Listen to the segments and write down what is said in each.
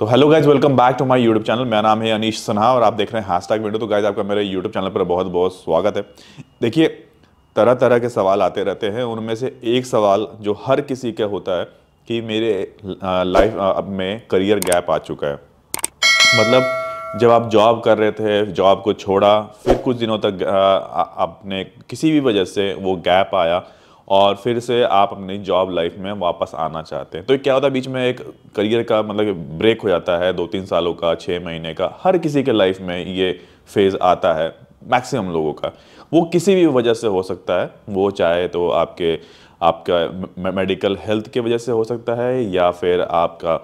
तो hello guys welcome back to my YouTube channel मेरा नाम है अनीश सिन्हा और आप देख रहे हैं हैश टैग वीडियो तो गाइज आपका मेरे यूट्यूब चैनल पर बहुत बहुत स्वागत है देखिए तरह तरह के सवाल आते रहते हैं उनमें से एक सवाल जो हर किसी का होता है कि मेरे लाइफ अब में करियर गैप आ चुका है मतलब जब आप जॉब कर रहे थे जॉब को छोड़ा फिर कुछ दिनों तक आपने किसी भी वजह से वो गैप आया और फिर से आप अपनी जॉब लाइफ में वापस आना चाहते हैं तो क्या होता है बीच में एक करियर का मतलब ब्रेक हो जाता है दो तीन सालों का छः महीने का हर किसी के लाइफ में ये फेज़ आता है मैक्सिमम लोगों का वो किसी भी वजह से हो सकता है वो चाहे तो आपके आपका मेडिकल हेल्थ की वजह से हो सकता है या फिर आपका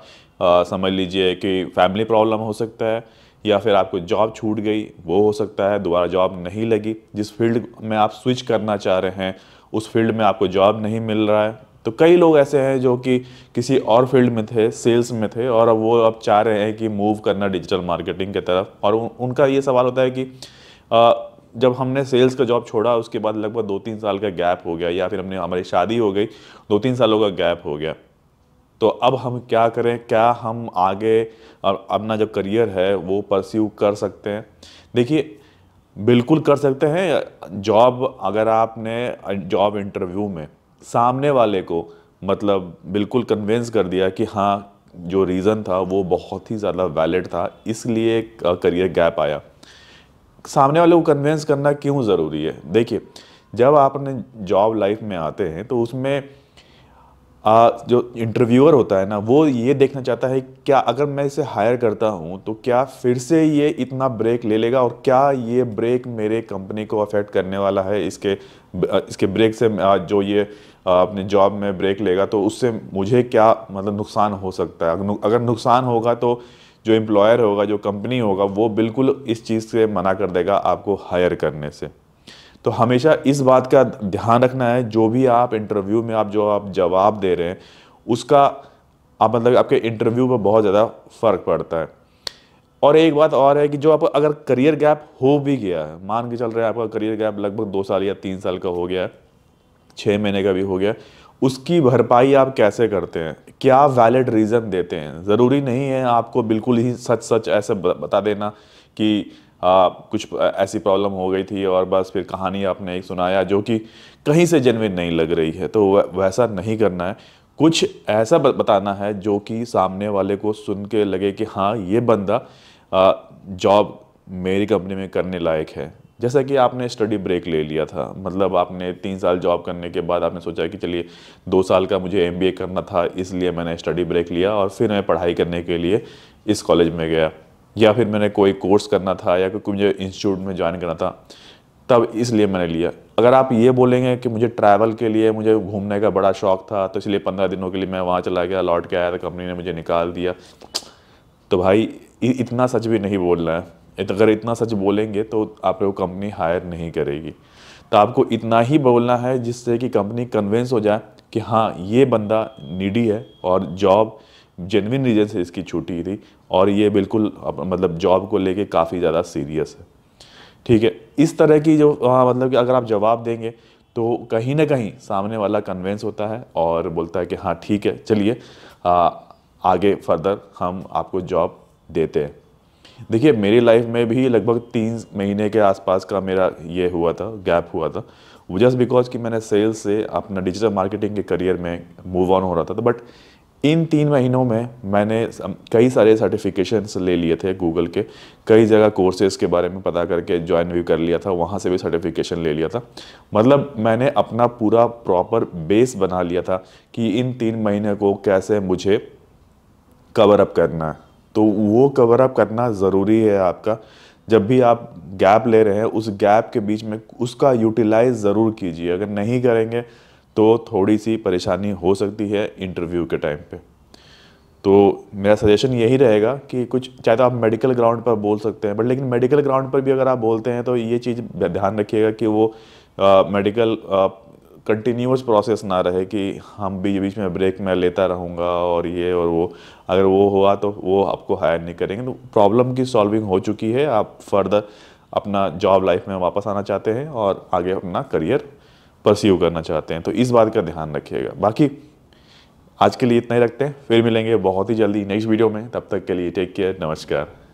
आ, समझ लीजिए कि फैमिली प्रॉब्लम हो सकता है या फिर आपको जॉब छूट गई वो हो सकता है दोबारा जॉब नहीं लगी जिस फील्ड में आप स्विच करना चाह रहे हैं उस फील्ड में आपको जॉब नहीं मिल रहा है तो कई लोग ऐसे हैं जो कि किसी और फील्ड में थे सेल्स में थे और अब वो अब चाह रहे हैं कि मूव करना डिजिटल मार्केटिंग की तरफ और उन, उनका ये सवाल होता है कि आ, जब हमने सेल्स का जॉब छोड़ा उसके बाद लगभग दो तीन साल का गैप हो गया या फिर हमने हमारी शादी हो गई दो तीन सालों का गैप हो गया तो अब हम क्या करें क्या हम आगे अपना जो करियर है वो परस्यू कर सकते हैं देखिए बिल्कुल कर सकते हैं जॉब अगर आपने जॉब इंटरव्यू में सामने वाले को मतलब बिल्कुल कन्विंस कर दिया कि हाँ जो रीज़न था वो बहुत ही ज़्यादा वैलिड था इसलिए करियर गैप आया सामने वाले को कन्विंस करना क्यों ज़रूरी है देखिए जब आप अपने जॉब लाइफ में आते हैं तो उसमें आ, जो इंटरव्यूअर होता है ना वो ये देखना चाहता है क्या अगर मैं इसे हायर करता हूँ तो क्या फिर से ये इतना ब्रेक ले लेगा और क्या ये ब्रेक मेरे कंपनी को अफेक्ट करने वाला है इसके इसके ब्रेक से जो ये अपने जॉब में ब्रेक लेगा तो उससे मुझे क्या मतलब नुकसान हो सकता है अगर नुकसान होगा तो जो एम्प्लॉयर होगा जो कंपनी होगा वो बिल्कुल इस चीज़ से मना कर देगा आपको हायर करने से तो हमेशा इस बात का ध्यान रखना है जो भी आप इंटरव्यू में आप जो आप जवाब दे रहे हैं उसका आप मतलब आपके इंटरव्यू पर बहुत ज़्यादा फ़र्क पड़ता है और एक बात और है कि जो आप अगर करियर गैप हो भी गया है मान के चल रहे हैं आपका करियर गैप लगभग दो साल या तीन साल का हो गया है छः महीने का भी हो गया उसकी भरपाई आप कैसे करते हैं क्या वैलिड रीज़न देते हैं ज़रूरी नहीं है आपको बिल्कुल ही सच सच ऐसे बता देना कि आ, कुछ ऐसी प्रॉब्लम हो गई थी और बस फिर कहानी आपने एक सुनाया जो कि कहीं से जेनविन नहीं लग रही है तो वैसा नहीं करना है कुछ ऐसा बताना है जो कि सामने वाले को सुन के लगे कि हाँ ये बंदा जॉब मेरी कंपनी में करने लायक है जैसा कि आपने स्टडी ब्रेक ले लिया था मतलब आपने तीन साल जॉब करने के बाद आपने सोचा कि चलिए दो साल का मुझे एमबीए करना था इसलिए मैंने स्टडी ब्रेक लिया और फिर मैं पढ़ाई करने के लिए इस कॉलेज में गया या फिर मैंने कोई कोर्स करना था या कोई मुझे इंस्टीट्यूट में ज्वाइन करना था तब इसलिए मैंने लिया अगर आप ये बोलेंगे कि मुझे ट्रैवल के लिए मुझे घूमने का बड़ा शौक था तो इसलिए पंद्रह दिनों के लिए मैं वहाँ चला गया लौट के आया था तो कंपनी ने मुझे निकाल दिया तो भाई इतना सच भी नहीं बोलना है अगर इतना सच बोलेंगे तो आप लोग कंपनी हायर नहीं करेगी तो आपको इतना ही बोलना है जिससे कि कंपनी कन्विंस हो जाए कि हाँ ये बंदा नीडी है और जॉब जेनविन रीजन से इसकी छुट्टी थी और ये बिल्कुल मतलब जॉब को लेके काफ़ी ज़्यादा सीरियस है ठीक है इस तरह की जो आ, हाँ, मतलब कि अगर आप जवाब देंगे तो कहीं ना कहीं सामने वाला कन्वेंस होता है और बोलता है कि हाँ ठीक है चलिए आगे फर्दर हम आपको जॉब देते हैं देखिए मेरी लाइफ में भी लगभग तीन महीने के आसपास का मेरा ये हुआ था गैप हुआ था जस्ट बिकॉज कि मैंने सेल्स से अपना डिजिटल मार्केटिंग के करियर में मूव ऑन हो रहा था बट तो इन तीन महीनों में मैंने कई सारे सर्टिफिकेशंस ले लिए थे गूगल के कई जगह कोर्सेज के बारे में पता करके ज्वाइन भी कर लिया था वहाँ से भी सर्टिफिकेशन ले लिया था मतलब मैंने अपना पूरा प्रॉपर बेस बना लिया था कि इन तीन महीने को कैसे मुझे कवर अप करना है तो वो कवर अप करना ज़रूरी है आपका जब भी आप गैप ले रहे हैं उस गैप के बीच में उसका यूटिलाइज ज़रूर कीजिए अगर नहीं करेंगे तो थोड़ी सी परेशानी हो सकती है इंटरव्यू के टाइम पे तो मेरा सजेशन यही रहेगा कि कुछ चाहे तो आप मेडिकल ग्राउंड पर बोल सकते हैं बट लेकिन मेडिकल ग्राउंड पर भी अगर आप बोलते हैं तो ये चीज़ ध्यान रखिएगा कि वो मेडिकल कंटिन्यूस प्रोसेस ना रहे कि हम बीच बीच में ब्रेक में लेता रहूँगा और ये और वो अगर वो हुआ तो वो आपको हायर नहीं करेंगे तो प्रॉब्लम की सॉल्विंग हो चुकी है आप फर्दर अपना जॉब लाइफ में वापस आना चाहते हैं और आगे अपना करियर परसीव करना चाहते हैं तो इस बात का ध्यान रखिएगा बाकी आज के लिए इतना ही रखते हैं फिर मिलेंगे बहुत ही जल्दी नेक्स्ट वीडियो में तब तक के लिए टेक केयर नमस्कार